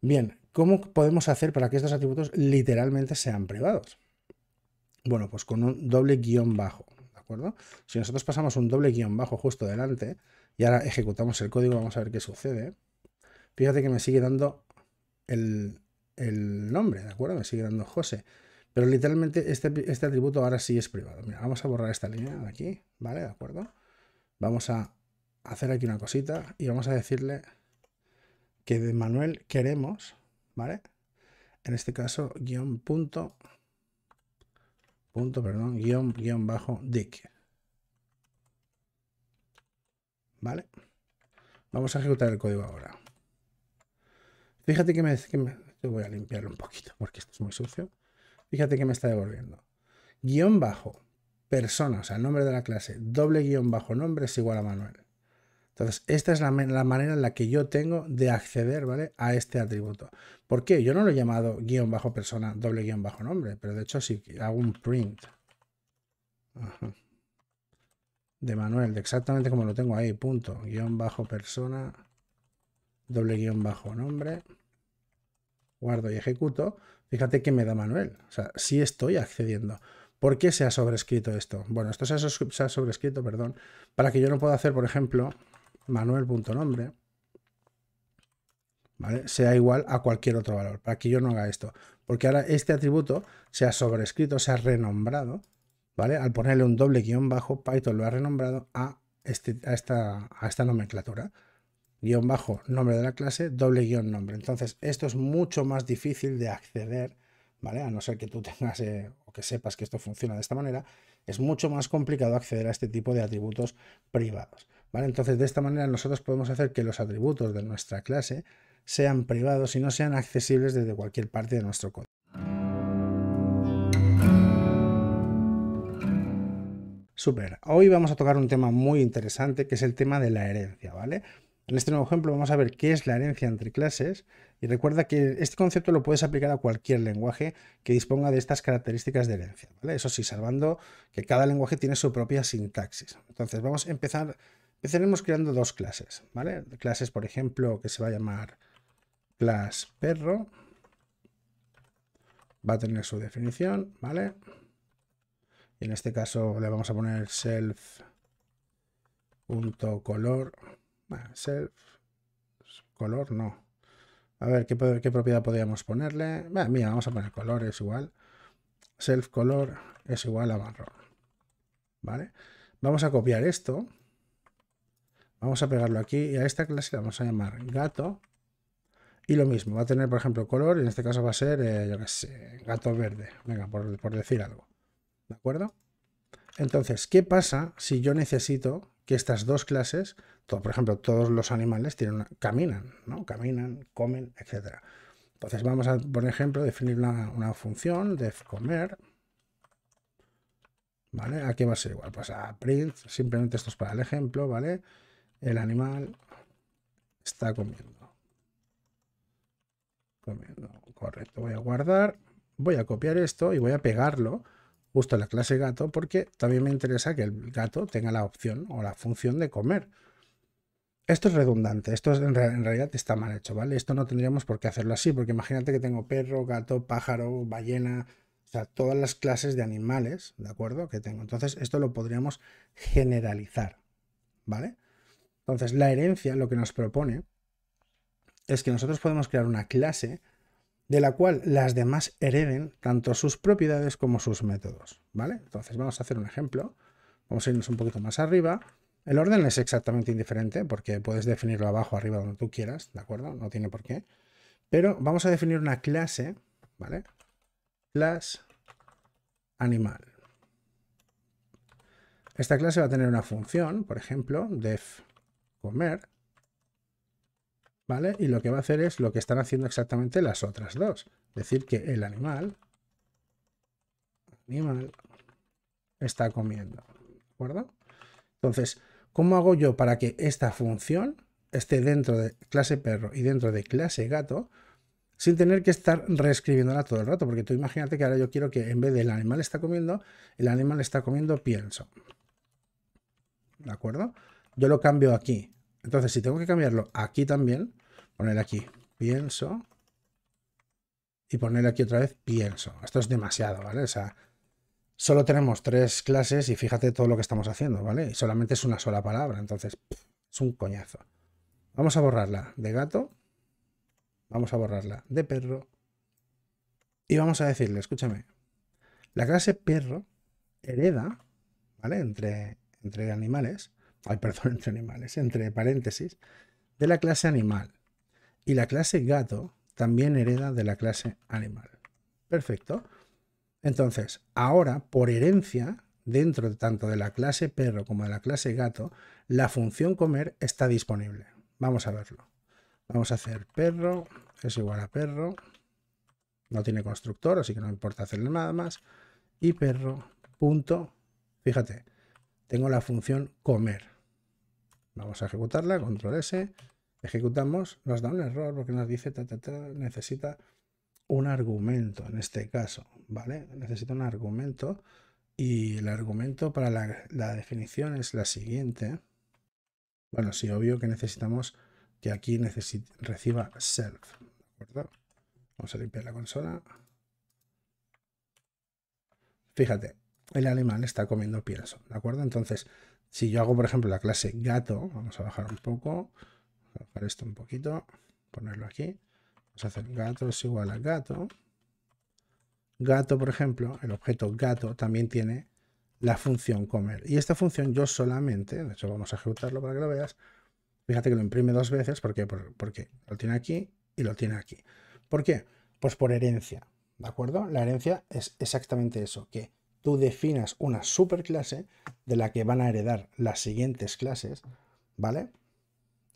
Bien, ¿cómo podemos hacer para que estos atributos literalmente sean privados? Bueno, pues con un doble guión bajo, ¿de acuerdo? Si nosotros pasamos un doble guión bajo justo delante y ahora ejecutamos el código, vamos a ver qué sucede. Fíjate que me sigue dando el, nombre, ¿de acuerdo? Me sigue dando José. Pero literalmente este, este atributo ahora sí es privado. vamos a borrar esta línea de aquí, ¿vale? ¿De acuerdo? Vamos a hacer aquí una cosita y vamos a decirle que de Manuel queremos, ¿vale? En este caso, guión punto, punto, perdón, guión, guión bajo, dick. ¿Vale? Vamos a ejecutar el código ahora. Fíjate que me, que me, voy a limpiarlo un poquito porque esto es muy sucio. Fíjate que me está devolviendo. Guión bajo, persona, o sea, nombre de la clase, doble guión bajo nombre es igual a Manuel. Entonces, esta es la, manera en la que yo tengo de acceder ¿vale? a este atributo. ¿Por qué? Yo no lo he llamado guión bajo persona, doble guión bajo nombre, pero de hecho si hago un print de Manuel, de exactamente como lo tengo ahí, punto, guión bajo persona, doble guión bajo nombre, guardo y ejecuto, fíjate que me da Manuel. O sea, si estoy accediendo. ¿Por qué se ha sobrescrito esto? Bueno, esto se ha, sobrescrito, perdón, para que yo no pueda hacer, por ejemplo, manuel.nombre, ¿vale? Sea igual a cualquier otro valor, para que yo no haga esto. Porque ahora este atributo se ha sobrescrito, se ha renombrado, ¿vale? Al ponerle un doble guión bajo, Python lo ha renombrado a, este, esta, a esta nomenclatura guión bajo, nombre de la clase, doble guión nombre. Entonces, esto es mucho más difícil de acceder, ¿vale? A no ser que tú tengas eh, o que sepas que esto funciona de esta manera, es mucho más complicado acceder a este tipo de atributos privados, ¿vale? Entonces, de esta manera nosotros podemos hacer que los atributos de nuestra clase sean privados y no sean accesibles desde cualquier parte de nuestro código. Super, hoy vamos a tocar un tema muy interesante que es el tema de la herencia, ¿vale? En este nuevo ejemplo vamos a ver qué es la herencia entre clases y recuerda que este concepto lo puedes aplicar a cualquier lenguaje que disponga de estas características de herencia, ¿vale? Eso sí, salvando que cada lenguaje tiene su propia sintaxis. Entonces vamos a empezar, empezaremos creando dos clases, ¿vale? Clases, por ejemplo, que se va a llamar class perro, va a tener su definición, ¿vale? Y en este caso le vamos a poner self.color self, color no. A ver, ¿qué, propiedad podríamos ponerle? mira, vamos a poner color, es igual. Self color es igual a marrón. ¿Vale? Vamos a copiar esto. Vamos a pegarlo aquí y a esta clase la vamos a llamar gato. Y lo mismo, va a tener, por ejemplo, color, y en este caso va a ser, eh, yo sé, gato verde. Venga, por, por decir algo. ¿De acuerdo? Entonces, ¿qué pasa si yo necesito que estas dos clases, por ejemplo, todos los animales tienen caminan, ¿no? Caminan, comen, etc. Entonces vamos a, por ejemplo, definir una, función de comer. ¿Vale? ¿A va a ser igual? Pues a print, simplemente esto es para el ejemplo, ¿vale? El animal está comiendo. Comiendo, correcto. Voy a guardar, voy a copiar esto y voy a pegarlo justo la clase gato porque también me interesa que el gato tenga la opción o la función de comer. Esto es redundante, esto es, en, en, realidad está mal hecho, ¿vale? Esto no tendríamos por qué hacerlo así, porque imagínate que tengo perro, gato, pájaro, ballena, o sea, todas las clases de animales, ¿de acuerdo? Que tengo. Entonces, esto lo podríamos generalizar, ¿vale? Entonces, la herencia lo que nos propone es que nosotros podemos crear una clase de la cual las demás hereden tanto sus propiedades como sus métodos. ¿Vale? Entonces vamos a hacer un ejemplo. Vamos a irnos un poquito más arriba. El orden es exactamente indiferente porque puedes definirlo abajo, arriba, donde tú quieras, ¿de acuerdo? No tiene por qué. Pero vamos a definir una clase, ¿vale? Class animal. Esta clase va a tener una función, por ejemplo, def comer, ¿vale? Y lo que va a hacer es lo que están haciendo exactamente las otras dos. Es decir, que el animal, animal está comiendo, ¿de acuerdo? Entonces, ¿cómo hago yo para que esta función esté dentro de clase perro y dentro de clase gato sin tener que estar reescribiéndola todo el rato? Porque tú imagínate que ahora yo quiero que en vez del animal está comiendo, el animal está comiendo pienso. ¿De acuerdo? Yo lo cambio aquí entonces, si tengo que cambiarlo aquí también, poner aquí pienso y poner aquí otra vez pienso. Esto es demasiado, ¿vale? O sea, solo tenemos tres clases y fíjate todo lo que estamos haciendo, ¿vale? Y solamente es una sola palabra, entonces es un coñazo. Vamos a borrarla de gato, vamos a borrarla de perro y vamos a decirle, escúchame, la clase perro hereda, ¿vale? Entre, entre animales, ay, perdón, entre animales, entre paréntesis, de la clase animal. Y la clase gato también hereda de la clase animal. Perfecto. Entonces, ahora, por herencia, dentro tanto de la clase perro como de la clase gato, la función comer está disponible. Vamos a verlo. Vamos a hacer perro es igual a perro. No tiene constructor, así que no importa hacerle nada más. Y perro, punto. Fíjate, tengo la función comer. Vamos a ejecutarla, control S, ejecutamos, nos da un error porque nos dice, necesita un argumento en este caso, ¿vale? Necesita un argumento y el argumento para la, definición es la siguiente. Bueno, sí, obvio que necesitamos que aquí reciba self, Vamos a limpiar la consola. Fíjate, el animal está comiendo pienso, ¿de acuerdo? Entonces, si yo hago, por ejemplo, la clase gato, vamos a bajar un poco, bajar esto un poquito, ponerlo aquí, vamos a hacer gato es igual a gato. Gato, por ejemplo, el objeto gato también tiene la función comer. Y esta función yo solamente, de hecho vamos a ejecutarlo para que lo veas, fíjate que lo imprime dos veces, ¿por qué? Porque lo tiene aquí y lo tiene aquí. ¿Por qué? Pues por herencia, ¿de acuerdo? La herencia es exactamente eso, que tú definas una superclase de la que van a heredar las siguientes clases, ¿vale?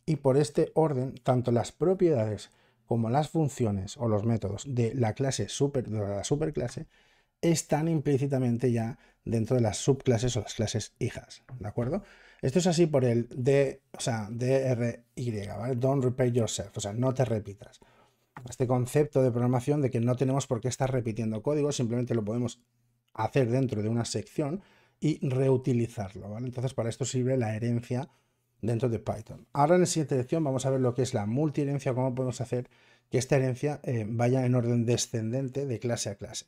Y por este orden, tanto las propiedades como las funciones o los métodos de la clase super, de la superclase están implícitamente ya dentro de las subclases o las clases hijas, ¿de acuerdo? Esto es así por el o sea, DRY, ¿vale? Don't repeat yourself, o sea, no te repitas. Este concepto de programación de que no tenemos por qué estar repitiendo código, simplemente lo podemos hacer dentro de una sección y reutilizarlo, ¿vale? Entonces para esto sirve la herencia dentro de Python. Ahora en la siguiente lección vamos a ver lo que es la multiherencia, cómo podemos hacer que esta herencia eh, vaya en orden descendente de clase a clase.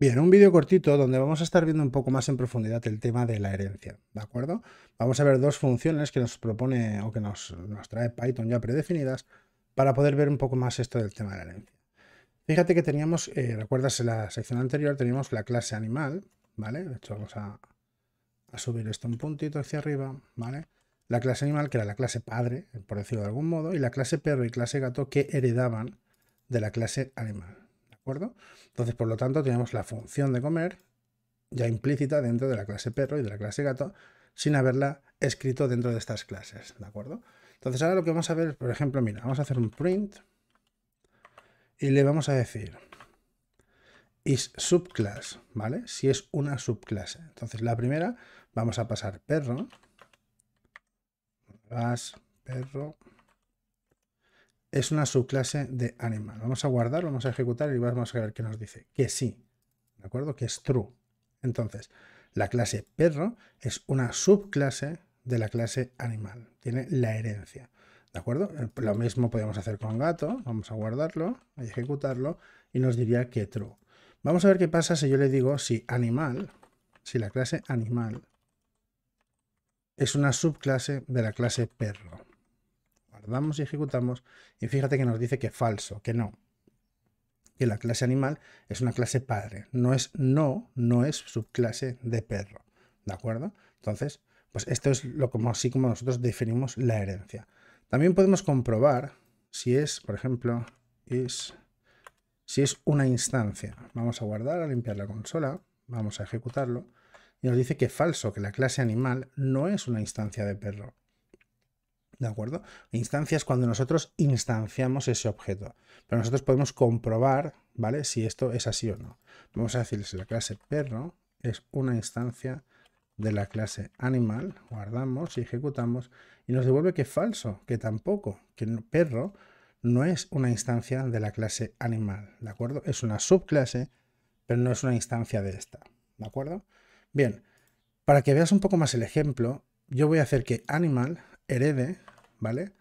Bien, un vídeo cortito donde vamos a estar viendo un poco más en profundidad el tema de la herencia, ¿de acuerdo? Vamos a ver dos funciones que nos propone o que nos, nos trae Python ya predefinidas para poder ver un poco más esto del tema de la herencia. Fíjate que teníamos, eh, recuerdas en la sección anterior, teníamos la clase animal, ¿vale? De hecho, vamos a, subir esto un puntito hacia arriba, ¿vale? La clase animal, que era la clase padre, por decirlo de algún modo, y la clase perro y clase gato que heredaban de la clase animal, ¿de acuerdo? Entonces, por lo tanto, teníamos la función de comer ya implícita dentro de la clase perro y de la clase gato, sin haberla escrito dentro de estas clases, ¿de acuerdo? Entonces ahora lo que vamos a ver, por ejemplo, mira, vamos a hacer un print y le vamos a decir is subclass, ¿vale? Si es una subclase. Entonces la primera vamos a pasar perro, perro, es una subclase de animal. Vamos a guardar, vamos a ejecutar y vamos a ver qué nos dice. Que sí, ¿de acuerdo? Que es true. Entonces, la clase perro es una subclase de la clase animal tiene la herencia. ¿De acuerdo? Eh, lo mismo podemos hacer con gato. Vamos a guardarlo, a ejecutarlo y nos diría que true. Vamos a ver qué pasa si yo le digo si animal, si la clase animal es una subclase de la clase perro. Guardamos y ejecutamos y fíjate que nos dice que falso, que no. Que la clase animal es una clase padre. No es no, no es subclase de perro. ¿De acuerdo? Entonces, pues esto es lo así como nosotros definimos la herencia. También podemos comprobar si es, por ejemplo, si es una instancia. Vamos a guardar, a limpiar la consola, vamos a ejecutarlo, y nos dice que falso, que la clase animal no es una instancia de perro. ¿De acuerdo? Instancia es cuando nosotros instanciamos ese objeto. Pero nosotros podemos comprobar, ¿vale? Si esto es así o no. Vamos a decir si la clase perro es una instancia de la clase animal, guardamos y ejecutamos, y nos devuelve que falso, que tampoco, que perro no es una instancia de la clase animal, ¿de acuerdo? Es una subclase, pero no es una instancia de esta, ¿de acuerdo? Bien, para que veas un poco más el ejemplo, yo voy a hacer que animal herede, ¿vale?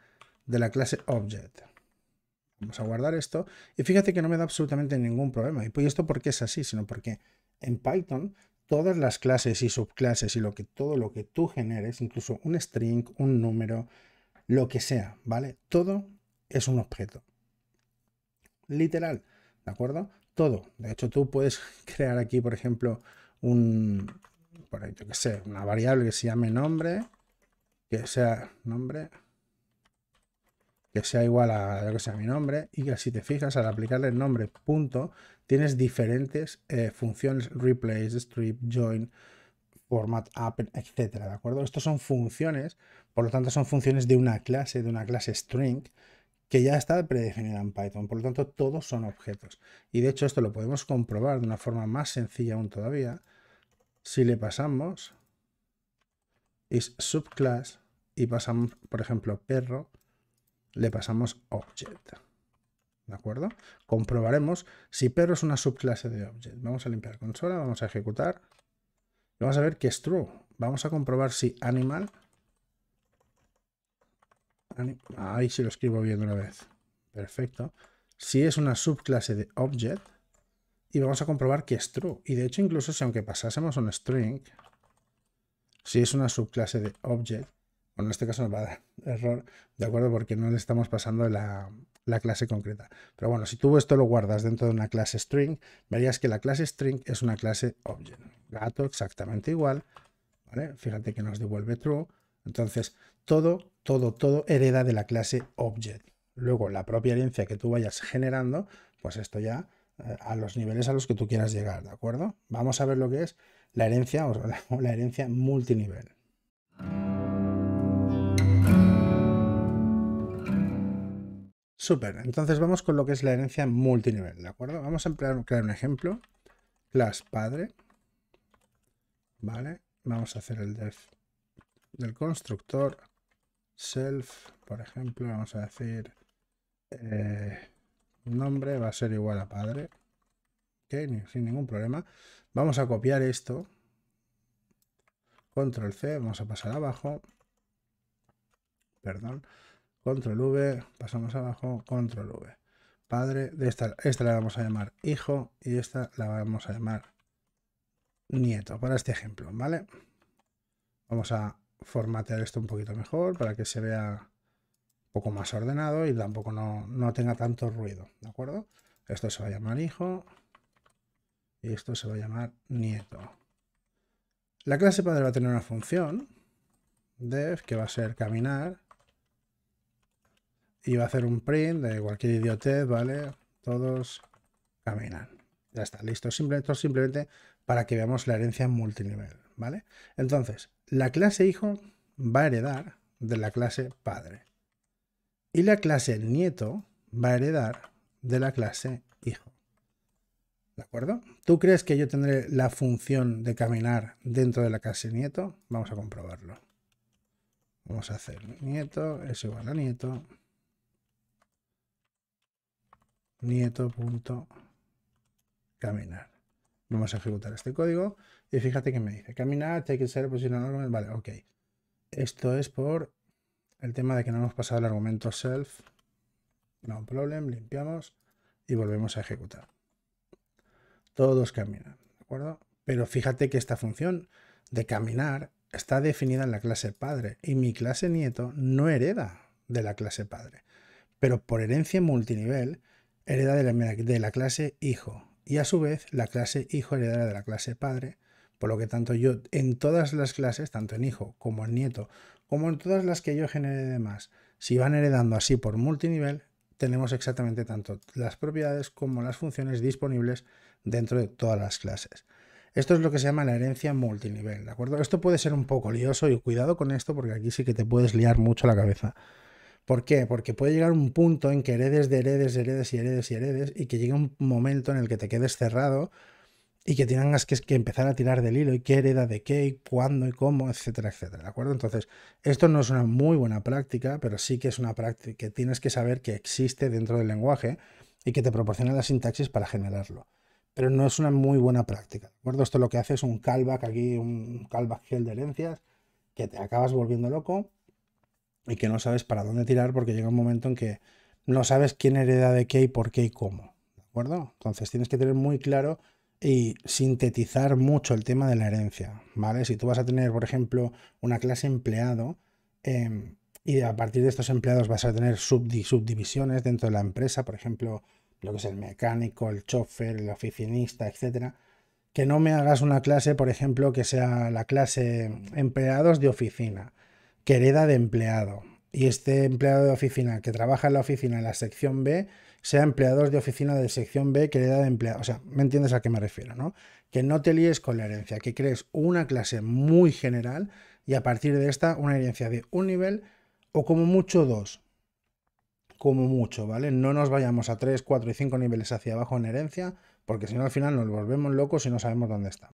De la clase object. Vamos a guardar esto. Y fíjate que no me da absolutamente ningún problema. ¿Y pues, esto porque es así? Sino porque en Python todas las clases y subclases y lo que, todo lo que tú generes, incluso un string, un número, lo que sea, ¿vale? Todo es un objeto. Literal, ¿de acuerdo? Todo. De hecho, tú puedes crear aquí, por ejemplo, un, por ahí, yo que sé, una variable que se llame nombre, que sea nombre, que sea igual a, lo que sea mi nombre, y que si te fijas, al aplicarle el nombre punto, tienes diferentes eh, funciones, replace, strip, join, format, app, etcétera, ¿de acuerdo? Estas son funciones, por lo tanto son funciones de una clase, de una clase string, que ya está predefinida en Python, por lo tanto todos son objetos. Y de hecho esto lo podemos comprobar de una forma más sencilla aún todavía, si le pasamos is subclass y pasamos, por ejemplo, perro, le pasamos object. ¿de acuerdo? Comprobaremos si perro es una subclase de object. Vamos a limpiar consola, vamos a ejecutar. vamos a ver que es true. Vamos a comprobar si animal... Ahí sí lo escribo bien una vez. Perfecto. Si es una subclase de object. Y vamos a comprobar que es true. Y de hecho, incluso si aunque pasásemos un string, si es una subclase de object, bueno, en este caso nos va a dar error, ¿de acuerdo? Porque no le estamos pasando la, la clase concreta. Pero bueno, si tú esto lo guardas dentro de una clase string, verías que la clase string es una clase object. Gato exactamente igual, Fíjate que nos devuelve true. Entonces, todo, todo, todo hereda de la clase object. Luego, la propia herencia que tú vayas generando, pues esto ya eh, a los niveles a los que tú quieras llegar, ¿de acuerdo? Vamos a ver lo que es la herencia o la herencia multinivel. Super, entonces vamos con lo que es la herencia multinivel, ¿de acuerdo? Vamos a emplear, crear un ejemplo, class padre, ¿vale? Vamos a hacer el def del constructor, self, por ejemplo, vamos a decir, eh, nombre va a ser igual a padre, Ok, sin ningún problema. Vamos a copiar esto, control C, vamos a pasar abajo, perdón, control V, pasamos abajo, control V. Padre, de esta, esta la vamos a llamar hijo y esta la vamos a llamar nieto, para este ejemplo, ¿vale? Vamos a formatear esto un poquito mejor para que se vea un poco más ordenado y tampoco no, tenga tanto ruido, ¿de acuerdo? Esto se va a llamar hijo y esto se va a llamar nieto. La clase padre va a tener una función, def, que va a ser caminar, y va a hacer un print de cualquier idiotez, ¿vale? Todos caminan. Ya está, listo. esto simplemente para que veamos la herencia multinivel, ¿vale? Entonces, la clase hijo va a heredar de la clase padre. Y la clase nieto va a heredar de la clase hijo. ¿De acuerdo? ¿Tú crees que yo tendré la función de caminar dentro de la clase nieto? Vamos a comprobarlo. Vamos a hacer nieto es igual a nieto nieto.caminar. Vamos a ejecutar este código y fíjate que me dice caminar, tiene que ser posicionar, pues vale, ok. Esto es por el tema de que no hemos pasado el argumento self. No problem, limpiamos y volvemos a ejecutar. Todos caminan, ¿de acuerdo? Pero fíjate que esta función de caminar está definida en la clase padre y mi clase nieto no hereda de la clase padre. Pero por herencia multinivel, Hereda de la, clase hijo y a su vez la clase hijo heredada de la clase padre, por lo que tanto yo en todas las clases, tanto en hijo como en nieto, como en todas las que yo genere de más, si van heredando así por multinivel, tenemos exactamente tanto las propiedades como las funciones disponibles dentro de todas las clases. Esto es lo que se llama la herencia multinivel, ¿de acuerdo? Esto puede ser un poco lioso y cuidado con esto porque aquí sí que te puedes liar mucho la cabeza. ¿Por qué? Porque puede llegar un punto en que heredes de heredes, heredes y heredes y heredes, y que llegue un momento en el que te quedes cerrado y que tengas que, empezar a tirar del hilo y qué hereda de qué, y cuándo y cómo, etcétera, etcétera. ¿De acuerdo? Entonces, esto no es una muy buena práctica, pero sí que es una práctica que tienes que saber que existe dentro del lenguaje y que te proporciona la sintaxis para generarlo. Pero no es una muy buena práctica. ¿De acuerdo? Esto lo que hace es un callback aquí, un callback gel de herencias, que te acabas volviendo loco y que no sabes para dónde tirar porque llega un momento en que no sabes quién hereda de qué y por qué y cómo. ¿De acuerdo? Entonces tienes que tener muy claro y sintetizar mucho el tema de la herencia. ¿Vale? Si tú vas a tener, por ejemplo, una clase empleado em, y a partir de estos empleados vas a tener subdivisiones dentro de la empresa, por ejemplo, lo que es el mecánico, el chofer, el oficinista, etcétera. Que no me hagas una clase, por ejemplo, que sea la clase empleados de oficina que de empleado y este empleado de oficina que trabaja en la oficina en la sección B sea empleados de oficina de sección B que de empleado. O sea, me entiendes a qué me refiero, ¿no? Que no te líes con la herencia, que crees una clase muy general y a partir de esta una herencia de un nivel o como mucho dos. Como mucho, ¿vale? No nos vayamos a tres, cuatro y cinco niveles hacia abajo en herencia, porque si no al final nos volvemos locos y no sabemos dónde está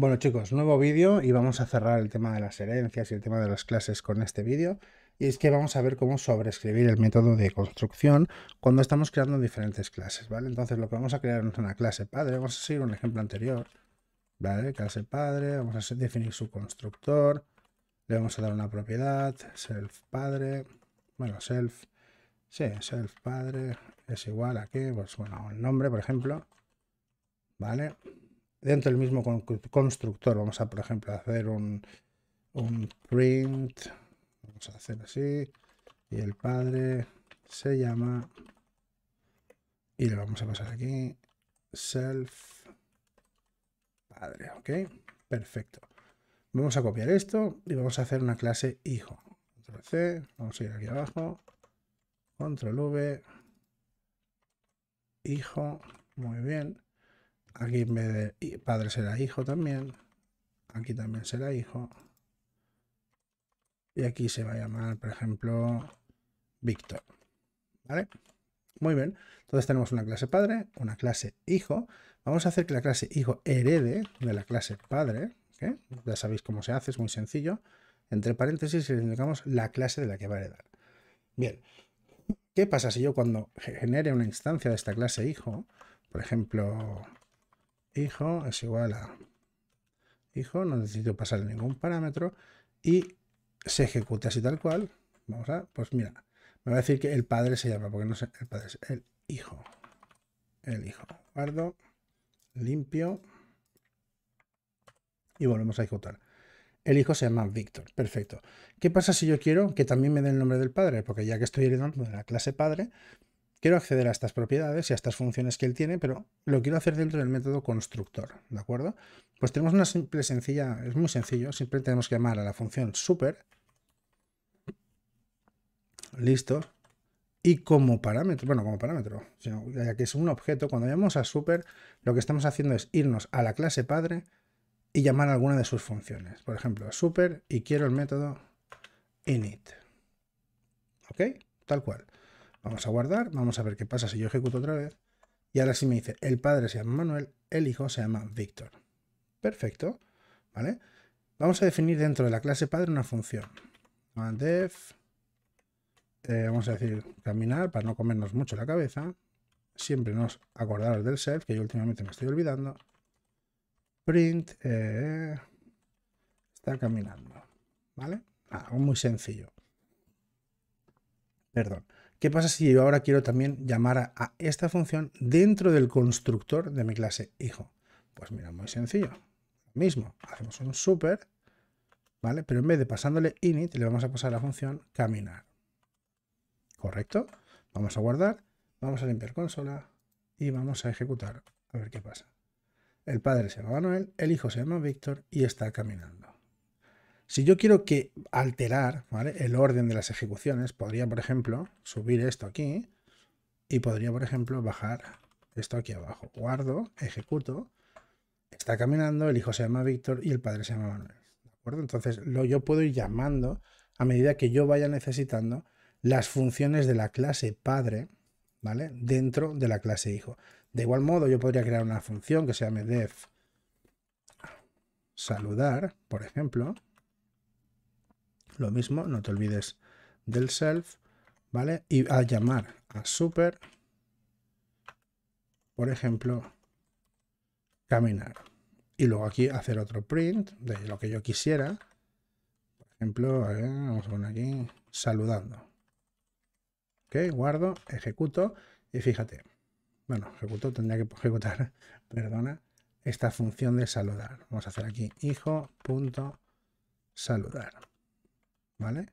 Bueno chicos, nuevo vídeo y vamos a cerrar el tema de las herencias y el tema de las clases con este vídeo. Y es que vamos a ver cómo sobreescribir el método de construcción cuando estamos creando diferentes clases, ¿vale? Entonces lo que vamos a crear es una clase padre, vamos a seguir un ejemplo anterior, ¿vale? Clase padre, vamos a definir su constructor, le vamos a dar una propiedad, self padre, bueno, self, sí, self padre es igual a que, pues bueno, el nombre, por ejemplo, ¿vale? dentro del mismo constructor. Vamos a, por ejemplo, hacer un, print. Vamos a hacer así. Y el padre se llama. Y le vamos a pasar aquí. Self padre. ¿Ok? Perfecto. Vamos a copiar esto y vamos a hacer una clase hijo. Control C. Vamos a ir aquí abajo. Control V. Hijo. Muy bien. Aquí en vez de padre será hijo también. Aquí también será hijo. Y aquí se va a llamar, por ejemplo, Víctor. ¿Vale? Muy bien. Entonces tenemos una clase padre, una clase hijo. Vamos a hacer que la clase hijo herede de la clase padre. Ya sabéis cómo se hace, es muy sencillo. Entre paréntesis le indicamos la clase de la que va a heredar. Bien. ¿Qué pasa si yo cuando genere una instancia de esta clase hijo, por ejemplo, hijo es igual a hijo, no necesito pasar ningún parámetro y se ejecuta así tal cual. Vamos a, pues mira, me va a decir que el padre se llama, porque no sé, el padre es el hijo. El hijo. Guardo, limpio y volvemos a ejecutar. El hijo se llama Víctor. Perfecto. ¿Qué pasa si yo quiero que también me dé el nombre del padre? Porque ya que estoy heredando de la clase padre, quiero acceder a estas propiedades y a estas funciones que él tiene, pero lo quiero hacer dentro del método constructor, ¿de acuerdo? Pues tenemos una simple, sencilla, es muy sencillo, siempre tenemos que llamar a la función super, listo, y como parámetro, bueno, como parámetro, ya que es un objeto, cuando llamamos a super, lo que estamos haciendo es irnos a la clase padre y llamar a alguna de sus funciones. Por ejemplo, super y quiero el método init, ¿ok? Tal cual. Vamos a guardar, vamos a ver qué pasa si yo ejecuto otra vez. Y ahora sí me dice, el padre se llama Manuel, el hijo se llama Víctor. Perfecto, ¿vale? Vamos a definir dentro de la clase padre una función. Def, eh, vamos a decir caminar para no comernos mucho la cabeza. Siempre nos acordaros del self, que yo últimamente me estoy olvidando. Print eh, está caminando, ¿vale? Algo muy sencillo. Perdón. ¿Qué pasa si yo ahora quiero también llamar a, esta función dentro del constructor de mi clase hijo? Pues mira, muy sencillo. Lo mismo, hacemos un super, ¿vale? Pero en vez de pasándole init, le vamos a pasar la función caminar. ¿Correcto? Vamos a guardar, vamos a limpiar consola y vamos a ejecutar. A ver qué pasa. El padre se llama Manuel, el hijo se llama Víctor y está caminando. Si yo quiero que alterar el orden de las ejecuciones, podría, por ejemplo, subir esto aquí y podría, por ejemplo, bajar esto aquí abajo. Guardo, ejecuto, está caminando, el hijo se llama Víctor y el padre se llama Manuel. Entonces, lo, yo puedo ir llamando a medida que yo vaya necesitando las funciones de la clase padre ¿vale? dentro de la clase hijo. De igual modo, yo podría crear una función que se llame def saludar, por ejemplo, lo mismo, no te olvides del self, ¿vale? Y a llamar a super, por ejemplo, caminar. Y luego aquí hacer otro print de lo que yo quisiera. Por ejemplo, vamos a poner aquí saludando. Ok, guardo, ejecuto y fíjate. Bueno, ejecuto, tendría que ejecutar, perdona, esta función de saludar. Vamos a hacer aquí hijo.saludar. ¿vale?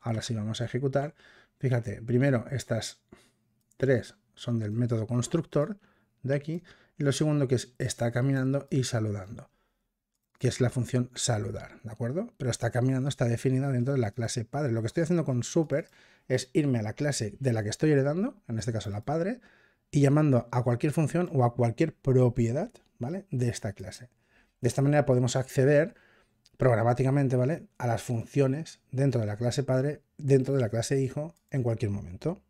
Ahora sí vamos a ejecutar. Fíjate, primero estas tres son del método constructor de aquí, y lo segundo que es está caminando y saludando, que es la función saludar, ¿de acuerdo? Pero está caminando, está definida dentro de la clase padre. Lo que estoy haciendo con super es irme a la clase de la que estoy heredando, en este caso la padre, y llamando a cualquier función o a cualquier propiedad, ¿vale? De esta clase. De esta manera podemos acceder programáticamente, ¿vale? A las funciones dentro de la clase padre, dentro de la clase hijo, en cualquier momento.